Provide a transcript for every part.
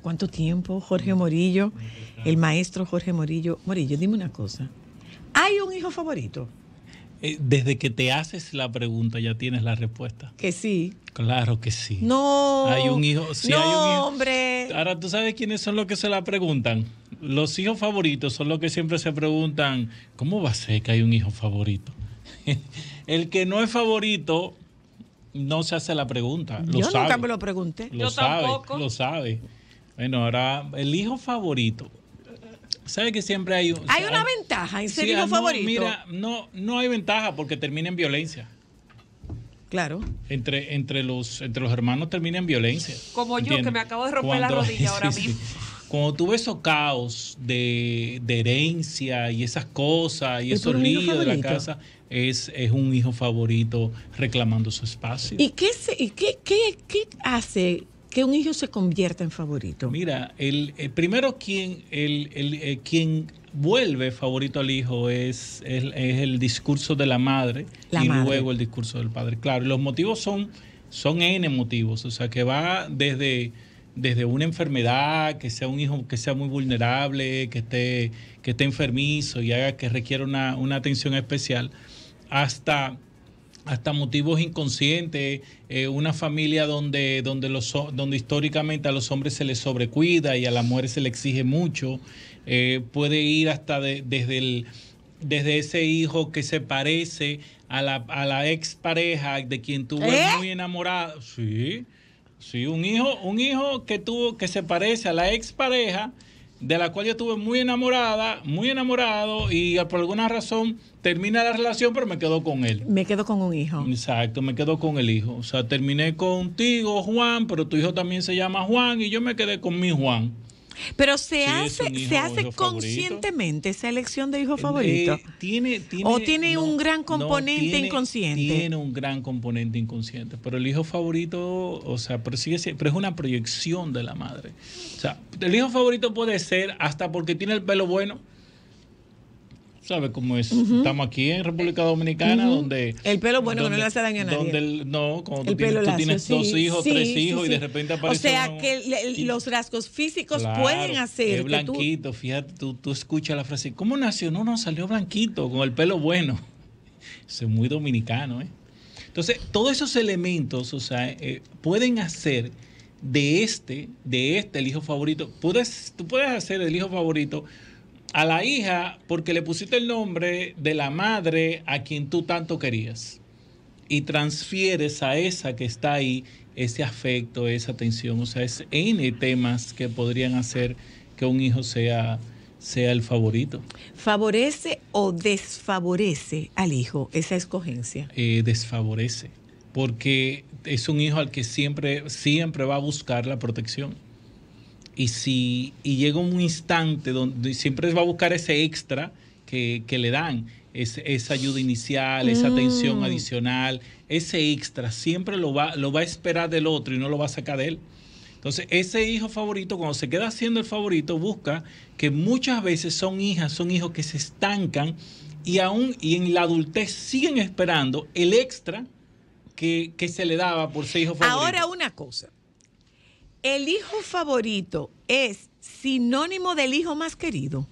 ¿cuánto tiempo? Jorge mm. Morillo, el maestro Jorge Morillo. Morillo, dime una cosa. ¿Hay un hijo favorito? Eh, desde que te haces la pregunta ya tienes la respuesta. Que sí. Claro que sí. No. Hay un hijo. hay un hombre. Ahora tú sabes quiénes son los que se la preguntan. Los hijos favoritos son los que siempre se preguntan, ¿cómo va a ser que hay un hijo favorito? El que no es favorito no se hace la pregunta. Yo nunca me lo pregunté. Lo Yo sabe, tampoco. Lo sabe. Bueno, ahora el hijo favorito. ¿Sabe que siempre hay... un...? Hay una ventaja en ser hijo ah, favorito. Mira, no, no hay ventaja porque termina en violencia. Claro. Entre, entre, los, entre los hermanos termina en violencia. Como yo, que me acabo de romper la rodilla ahora mismo. Cuando tuve esos caos de, herencia y esas cosas y esos líos de la casa, es, es, un hijo favorito reclamando su espacio. ¿Y qué, se, y qué, qué hace que un hijo se convierta en favorito? Mira, el, eh, primero quien, el, eh, quien vuelve favorito al hijo es, es, el discurso de la madre y luego el discurso del padre. Claro, los motivos son, son N motivos, o sea, que va desde desde una enfermedad, que sea un hijo que sea muy vulnerable, que esté, que esté enfermizo y haga que requiera una, una atención especial, hasta hasta motivos inconscientes, eh, una familia donde, donde, los, donde históricamente a los hombres se les sobrecuida y a la mujer se le exige mucho, eh, puede ir hasta desde, desde ese hijo que se parece a la, a la expareja de quien tuvo ¿Eh? muy enamorado. Sí, sí, un hijo, un hijo que tuvo, que se parece a la expareja pareja de la cual yo estuve muy enamorada, muy enamorado y por alguna razón termina la relación, pero me quedo con él. Me quedo con un hijo. Exacto, me quedo con el hijo. O sea, terminé contigo, Juan, pero tu hijo también se llama Juan y yo me quedé con mi Juan. Pero se hace, se hace conscientemente esa elección de hijo eh, favorito. Eh, tiene, o tiene un gran componente inconsciente. Tiene un gran componente inconsciente. Pero el hijo favorito, o sea, pero, sigue, pero es una proyección de la madre. O sea, el hijo favorito puede ser hasta porque tiene el pelo bueno ¿Sabes cómo es? Estamos aquí en República Dominicana, donde. El pelo bueno que no le hace daño a nadie. Donde no, cuando tú, tienes, dos hijos, tres hijos y de repente aparece. O sea, que los rasgos físicos pueden hacer. blanquito, fíjate, tú, tú escuchas la frase, ¿cómo nació? No, no, salió blanquito, con el pelo bueno. es muy dominicano, ¿eh? Entonces, todos esos elementos, o sea, eh, pueden hacer de este, de este, el hijo favorito. Puedes, tú puedes hacer el hijo favorito a la hija porque le pusiste el nombre de la madre a quien tú tanto querías y transfieres a esa que está ahí ese afecto, esa atención, o sea, es N temas que podrían hacer que un hijo sea sea el favorito. ¿Favorece o desfavorece al hijo esa escogencia? Eh, desfavorece, porque es un hijo al que siempre, siempre va a buscar la protección y si y llega un instante donde siempre va a buscar ese extra que, le dan, esa ayuda inicial, esa atención mm. adicional, ese extra, siempre lo va, lo va a esperar del otro y no lo va a sacar de él. Entonces, ese hijo favorito, cuando se queda siendo el favorito, busca que muchas veces son hijas, son hijos que se estancan y aún y en la adultez siguen esperando el extra que, que se le daba por ser hijo favorito. Ahora una cosa, ¿El hijo favorito es sinónimo del hijo más querido?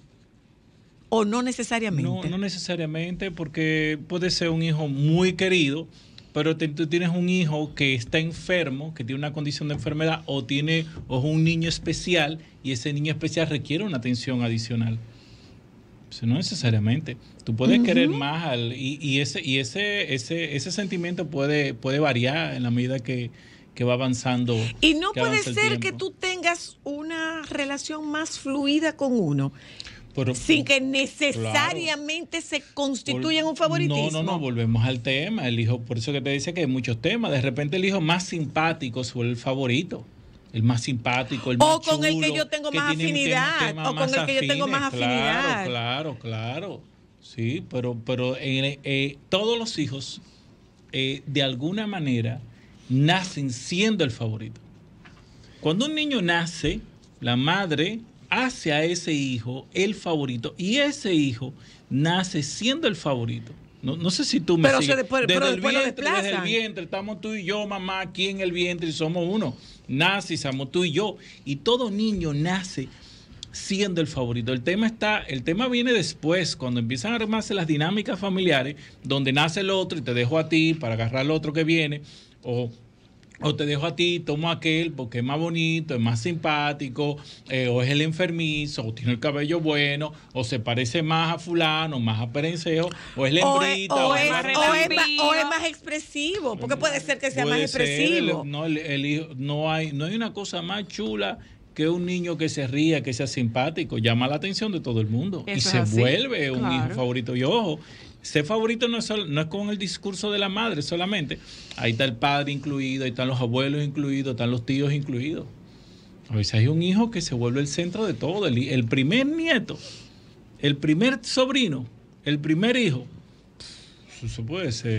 ¿O no necesariamente? No, no necesariamente, porque puede ser un hijo muy querido, pero tú tienes un hijo que está enfermo, que tiene una condición de enfermedad, o tiene o es un niño especial, y ese niño especial requiere una atención adicional. no necesariamente. Tú puedes querer más al, y, y, ese, y ese, ese, ese sentimiento puede, puede variar en la medida que, que va avanzando. Y no puede ser que tú tengas una relación más fluida con uno. sin que necesariamente se constituyan un favoritismo. No, no, no, volvemos al tema. El hijo, por eso que te dice que hay muchos temas. De repente el hijo más simpático ...es el favorito. El más simpático, el más O con el que yo tengo más afinidad. o con el que yo tengo más afinidad. Claro, claro, claro. Sí, pero, pero eh, todos los hijos, eh, de alguna manera, nacen siendo el favorito. Cuando un niño nace, la madre hace a ese hijo el favorito y ese hijo nace siendo el favorito. No, sé si tú me pero sigues. pero el vientre, el estamos tú y yo, mamá, aquí en el vientre y somos uno. Nace, somos tú y yo. Y todo niño nace siendo el favorito. El tema está, el tema viene después, cuando empiezan a armarse las dinámicas familiares, donde nace el otro y te dejo a ti para agarrar al otro que viene, o o te dejo a ti, tomo aquel porque es más bonito, es más simpático, eh, o es el enfermizo, o tiene el cabello bueno, o se parece más a fulano, más a perencejo, o es lembrita, o, es, más o es, más, expresivo, porque puede ser que sea más expresivo. no, el, no, hay, no hay una cosa más chula que un niño que se ría, que sea simpático, llama la atención de todo el mundo y se vuelve un hijo favorito. Y ojo, ser favorito no es, es, con el discurso de la madre solamente. Ahí está el padre incluido, ahí están los abuelos incluidos, están los tíos incluidos. A veces hay un hijo que se vuelve el centro de todo, el primer nieto, el primer sobrino, el primer hijo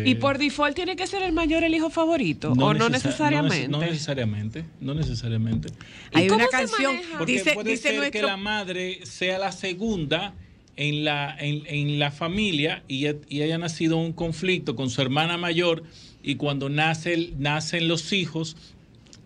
¿Y por default tiene que ser el mayor el hijo favorito? ¿O no necesariamente? No, necesariamente, no necesariamente. Hay una canción, Porque dice, puede ser que la madre sea la segunda en la, en, la familia y, haya nacido un conflicto con su hermana mayor y cuando nacen los hijos,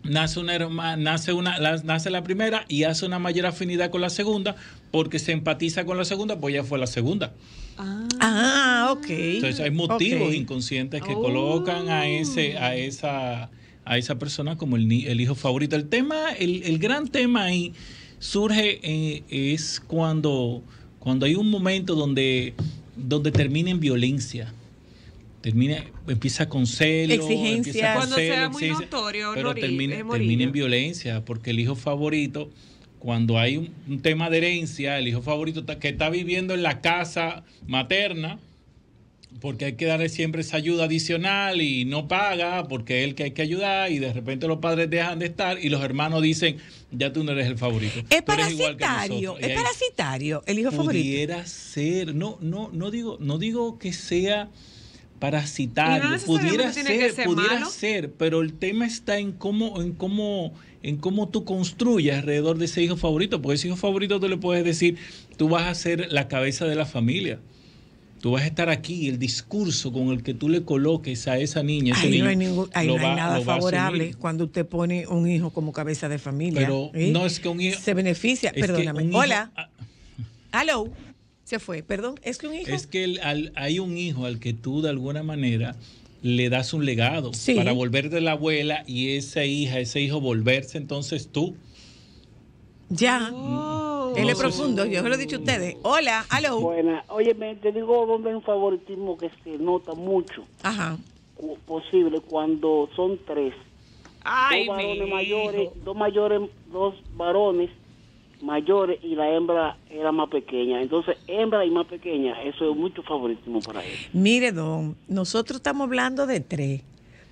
nace una, nace una la, nace la primera y hace una mayor afinidad con la segunda porque se empatiza con la segunda pues ya fue la segunda ah, ah ok entonces hay motivos inconscientes que oh. colocan a ese a esa a esa persona como el, hijo favorito el tema el, el gran tema ahí surge eh, es cuando cuando hay un momento donde donde termina en violencia empieza con celos... exigencia. Cuando sea muy notorio, pero termina, en violencia, porque el hijo favorito cuando hay un, tema de herencia, el hijo favorito que está viviendo en la casa materna, porque hay que darle siempre esa ayuda adicional y no paga, porque es el que hay que ayudar, y de repente los padres dejan de estar y los hermanos dicen, ya tú no eres el favorito. Es parasitario, es parasitario el hijo favorito. ser, no, no, no digo, no digo que sea parasitario. pudiera ser, pudiera ser, pero el tema está en cómo, en cómo, en cómo tú construyes alrededor de ese hijo favorito, porque ese hijo favorito tú le puedes decir, tú vas a ser la cabeza de la familia. Tú vas a estar aquí, el discurso con el que tú le coloques a esa niña. ahí no hay, nada favorable cuando usted pone un hijo como cabeza de familia. Pero ¿eh? no es que un hijo. Se beneficia, perdóname. Hola. hello. Se fue, perdón. Es que un hijo. Es que hay un hijo al que tú de alguna manera le das un legado para volver de la abuela y esa hija, ese hijo volverse entonces tú. Ya. Oh. Él es profundo, yo se lo he dicho a ustedes. Hola, aló. Buena, oye, te digo donde un favoritismo que se nota mucho. Ajá. Posible cuando son tres. Ay, dos varones mayores, dos mayores, dos varones mayores y la hembra era más pequeña. Entonces, hembra y más pequeña, eso es mucho favoritismo para él. Mire, don, nosotros estamos hablando de tres.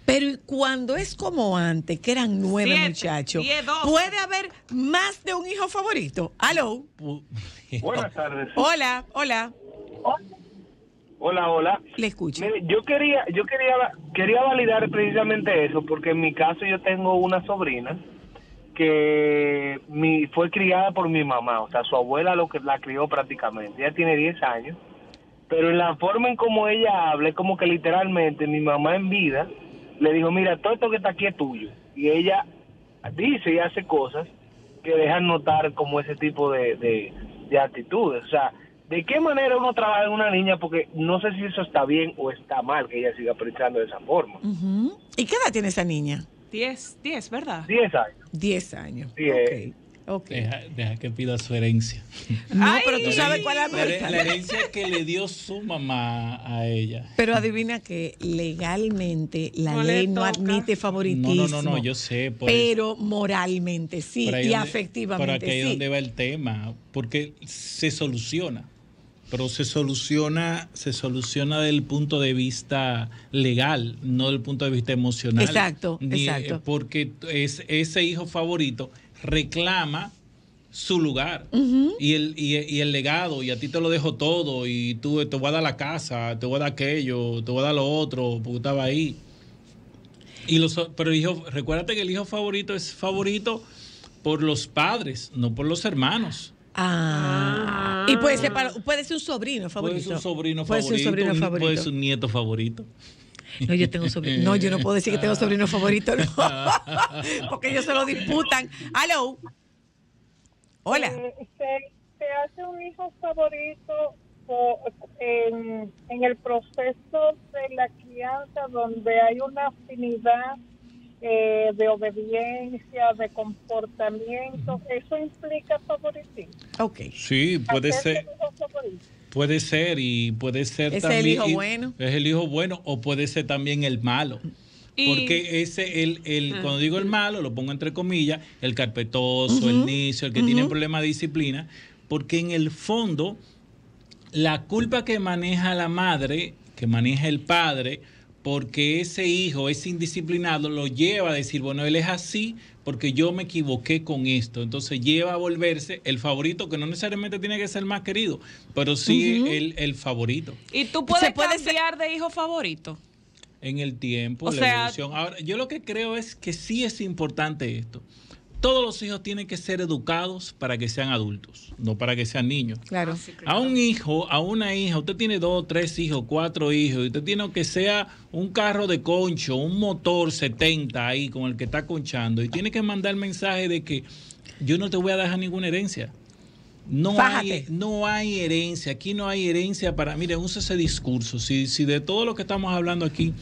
Pero cuando es como antes, que eran nueve muchachos, puede haber más de un hijo favorito. Aló. Buenas tardes. Hola, hola. Hola, hola. Le escucho. yo quería, yo quería, quería validar precisamente eso, porque en mi caso yo tengo una sobrina que mi, fue criada por mi mamá, o sea, su abuela lo que la crió prácticamente. Ella tiene 10 años, pero en la forma en como ella habla, es como que literalmente mi mamá en vida le dijo, mira, todo esto que está aquí es tuyo. Y ella dice y hace cosas que dejan notar como ese tipo de, actitudes. O sea, ¿de qué manera uno trabaja en una niña? Porque no sé si eso está bien o está mal que ella siga pensando de esa forma. ¿Y qué edad tiene esa niña? 10, 10, ¿verdad? 10 años. 10 años. Diez. Ok. Deja, que pida su herencia. No, pero tú sabes cuál es la, la, herencia que le dio su mamá a ella. Pero adivina que legalmente la ley no admite favoritismo. No, no, no, yo sé. pero moralmente sí y afectivamente pero aquí sí. es donde va el tema, porque se soluciona pero se soluciona, se soluciona del punto de vista legal, no del punto de vista emocional. Exacto, eh, Porque ese hijo favorito reclama su lugar y, el, legado, y a ti te lo dejo todo, y tú eh, te voy a dar la casa, te voy a dar aquello, te voy a dar lo otro, porque estaba ahí. Y los, pero el hijo, recuérdate que el hijo favorito es favorito por los padres, no por los hermanos. Ah. Y puede ah. ser, puede ser un sobrino favorito. Puede ser un sobrino favorito. Puede ser un nieto favorito. No, yo tengo No, yo no puedo decir que tengo sobrino favorito, no. Porque ellos se lo disputan. Hello. Hola. Eh, se, se hace un hijo favorito en, en el proceso de la crianza donde hay una afinidad eh, de obediencia, de comportamiento, eso implica favoritismo. Ok. Sí, puede ser. Puede ser y puede ser también. Es el hijo bueno. Es el hijo bueno o puede ser también el malo. porque ese, el, el ah. cuando digo el malo, lo pongo entre comillas, el carpetoso, el nicio, el que tiene problemas de disciplina, porque en el fondo, la culpa que maneja la madre, que maneja el padre, porque ese hijo, es indisciplinado, lo lleva a decir, bueno, él es así porque yo me equivoqué con esto. Entonces lleva a volverse el favorito, que no necesariamente tiene que ser más querido, pero sí el, favorito. ¿Y tú puedes puede cambiar de hijo favorito? En el tiempo, la evolución. Ahora, yo lo que creo es que sí es importante esto todos los hijos tienen que ser educados para que sean adultos, no para que sean niños. Ah, claro. A un hijo, a una hija, usted tiene dos, tres hijos, cuatro hijos, y usted tiene que sea un carro de concho, un motor 70 ahí con el que está conchando, y tiene que mandar el mensaje de que yo no te voy a dejar ninguna herencia. No hay, no hay herencia, aquí no hay herencia para, mire, usa ese discurso, si, si de todo lo que estamos hablando aquí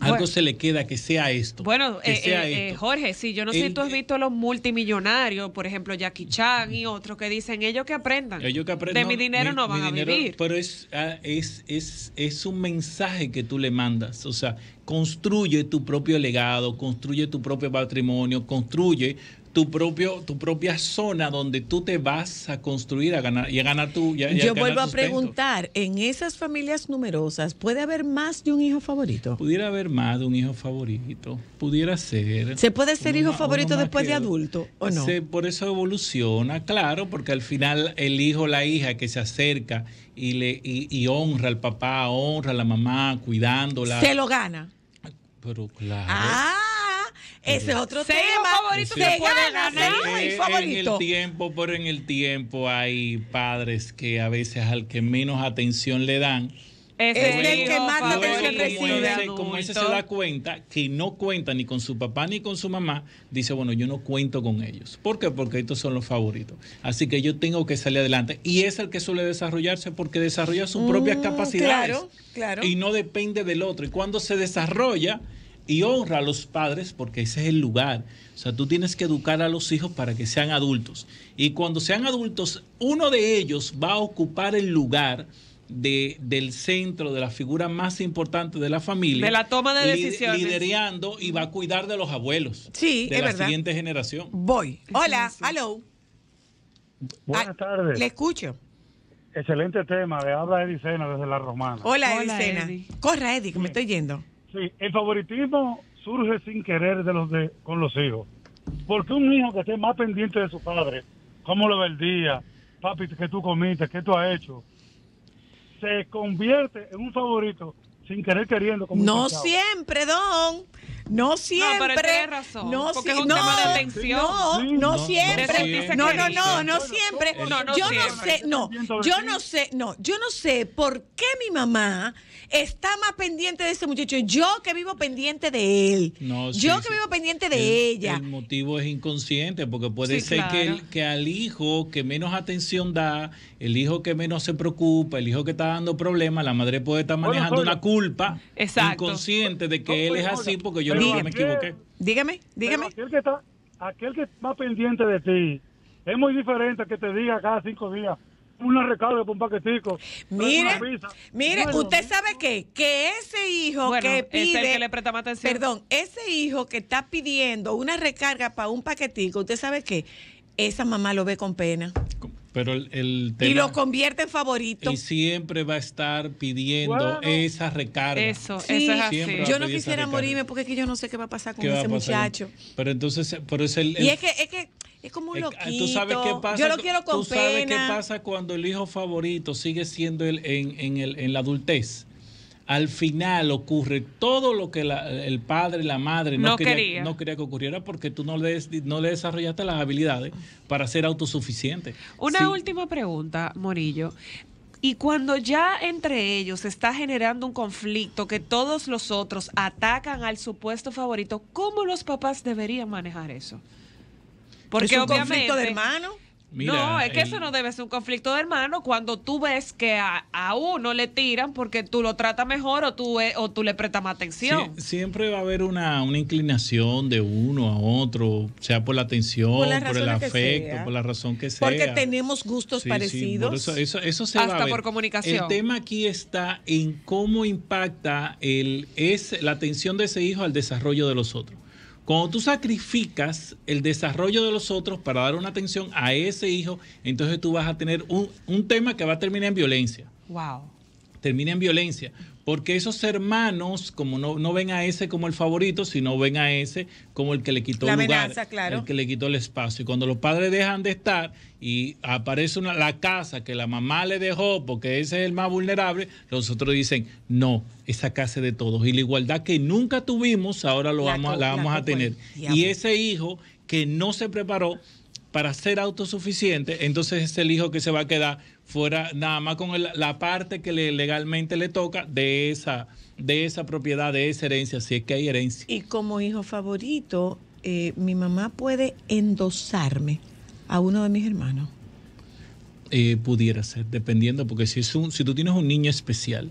algo se le queda que sea esto. Bueno, eh, eh, eh, Jorge, sí, yo no sé si tú has visto los multimillonarios, por ejemplo, Jackie Chan y otros que dicen ellos que aprendan. Ellos que aprendan. De mi dinero no van a vivir. Pero es, ah, es, es, es un mensaje que tú le mandas. O sea, construye tu propio legado, construye tu propio patrimonio, construye tu, propio, tu propia zona donde tú te vas a construir a ganar, y a ganar tú. Yo vuelvo a preguntar, ¿en esas familias numerosas puede haber más de un hijo favorito? Pudiera haber más de un hijo favorito, pudiera ser. ¿Se puede ser hijo favorito después de adulto o no? por eso evoluciona, claro, porque al final el hijo o la hija que se acerca y, le, y honra al papá, honra a la mamá, cuidándola. Se lo gana. Pero claro. Ah ese es otro tema. favorito puede ganar. Eh, en, el tiempo, pero en el tiempo hay padres que a veces al que menos atención le dan. Es el que más atención recibe. Como ese se da cuenta que no cuenta ni con su papá ni con su mamá, dice, bueno, yo no cuento con ellos. ¿Por qué? Porque estos son los favoritos. Así que yo tengo que salir adelante. Y es el que suele desarrollarse porque desarrolla sus propias mm, capacidades. Claro, claro. Y no depende del otro. Y cuando se desarrolla y honra a los padres porque ese es el lugar. O sea, tú tienes que educar a los hijos para que sean adultos. Y cuando sean adultos, uno de ellos va a ocupar el lugar de, del centro, de la figura más importante de la familia. De la toma de decisiones. Liderando y va a cuidar de los abuelos. Sí, de la siguiente generación. Voy. Hola, hello. Buenas ah, tardes. Le escucho. Excelente tema, le habla Edicena desde La Romana. Hola, Edicena. Corra, Edic, me estoy yendo. Sí, el favoritismo surge sin querer de los de, con los hijos. Porque un hijo que esté más pendiente de su padre, cómo lo ve el día, papi, que tú comiste, qué tú has hecho, se convierte en un favorito sin querer queriendo. Como no siempre, don. No siempre. No, No, siempre. No, no, no, no siempre. yo no sé, no, yo no sé, no, yo no sé por qué mi mamá está más pendiente de ese muchacho. Yo que vivo pendiente de él. yo que vivo pendiente de ella. El motivo es inconsciente, porque puede ser que, el, que al hijo que menos atención da, el hijo que menos se preocupa, el hijo que está dando problemas, la madre puede estar manejando una culpa inconsciente de que él es así porque yo dígame, Dígame, dígame. Aquel que, está, aquel pendiente de ti es muy diferente que te diga cada cinco días una recarga para un paquetico. Mire, usted sabe qué, que ese hijo que pide, le presta atención. perdón, ese hijo que está pidiendo una recarga para un paquetico, usted sabe que, esa mamá lo ve con pena. Pero el, y lo convierte en favorito. Y siempre va a estar pidiendo Esas recargas Eso, es así. Yo no quisiera morirme porque es que yo no sé qué va a pasar con ese muchacho. Pero entonces, pero es el, Y es que, es que es como un eh, ah, loquito. Yo lo quiero ¿tú sabes qué pasa cuando el hijo favorito sigue siendo el, en, en, en la adultez? al final ocurre todo lo que el padre, la madre no, quería, que ocurriera porque tú no le, no le desarrollaste las habilidades para ser autosuficiente. Una última pregunta, Morillo. Y cuando ya entre ellos se está generando un conflicto que todos los otros atacan al supuesto favorito, ¿cómo los papás deberían manejar eso? Porque ¿Es un conflicto de hermano? no, es que eso no debe ser un conflicto de hermano cuando tú ves que a, uno le tiran porque tú lo tratas mejor o tú, o tú le prestas más atención. siempre va a haber una, inclinación de uno a otro, sea por la atención, por, el afecto, por la razón que sea. Porque tenemos gustos parecidos. hasta por comunicación. El tema aquí está en cómo impacta el, es, la atención de ese hijo al desarrollo de los otros. Cuando tú sacrificas el desarrollo de los otros para dar una atención a ese hijo, entonces tú vas a tener un, tema que va a terminar en violencia. Wow. Termina en violencia, porque esos hermanos, como no, ven a ese como el favorito, sino ven a ese como el que le quitó el lugar, claro. el que le quitó el espacio. Y cuando los padres dejan de estar y aparece una, la casa que la mamá le dejó porque ese es el más vulnerable, los otros dicen, no, esa casa es de todos. Y la igualdad que nunca tuvimos, ahora lo la vamos, la vamos a pues, tener. Y pues. ese hijo que no se preparó para ser autosuficiente, entonces es el hijo que se va a quedar fuera nada más con la parte que legalmente le toca de esa, de esa propiedad, de esa herencia, si es que hay herencia. Y como hijo favorito, eh, mi mamá puede endosarme a uno de mis hermanos. Eh, pudiera ser, dependiendo, porque si, es un, si tú tienes un niño especial,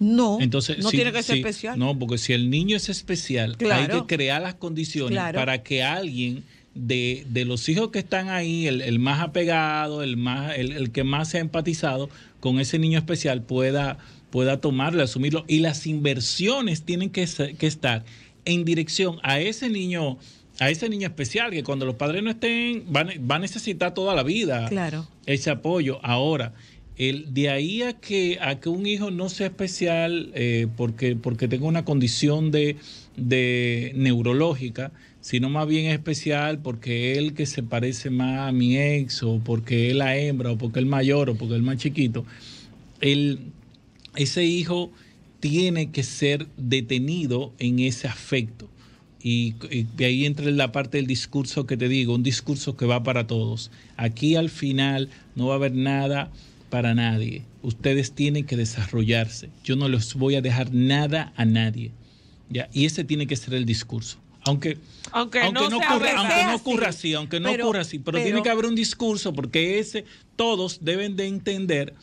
no, Entonces, no tiene que ser especial. No, porque si el niño es especial, hay que crear las condiciones para que alguien de, los hijos que están ahí, el, más apegado, el, más, el, que más se ha empatizado con ese niño especial pueda, pueda tomarlo, asumirlo. Y las inversiones tienen que, estar en dirección a ese niño a ese niño especial que cuando los padres no estén va, a necesitar toda la vida claro. ese apoyo. Ahora, el, de ahí a que, a que un hijo no sea especial eh, porque, porque tenga una condición de, de neurológica, sino más bien especial porque él que se parece más a mi ex, o porque es la hembra, o porque el mayor, o porque el más chiquito, ese hijo tiene que ser detenido en ese afecto. Y, de ahí entra la parte del discurso que te digo, un discurso que va para todos. Aquí al final no va a haber nada para nadie. Ustedes tienen que desarrollarse. Yo no les voy a dejar nada a nadie. Y ese tiene que ser el discurso. Aunque, aunque, no, ocurra, aunque no ocurra así, aunque no pero, ocurra así, tiene que haber un discurso porque ese todos deben de entender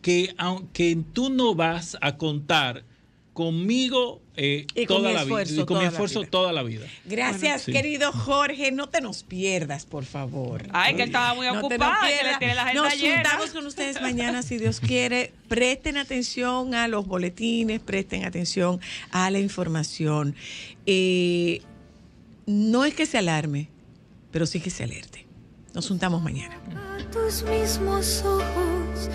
que aunque tú no vas a contar conmigo eh, y toda con la vida. Y con mi esfuerzo toda la vida. Gracias, querido Jorge. No te nos pierdas, por favor. Ay, que estaba muy nos juntamos con ustedes mañana, si Dios quiere. Presten atención a los boletines, presten atención a la información. Eh, no es que se alarme, pero sí que se alerte. Nos juntamos mañana. A tus mismos ojos.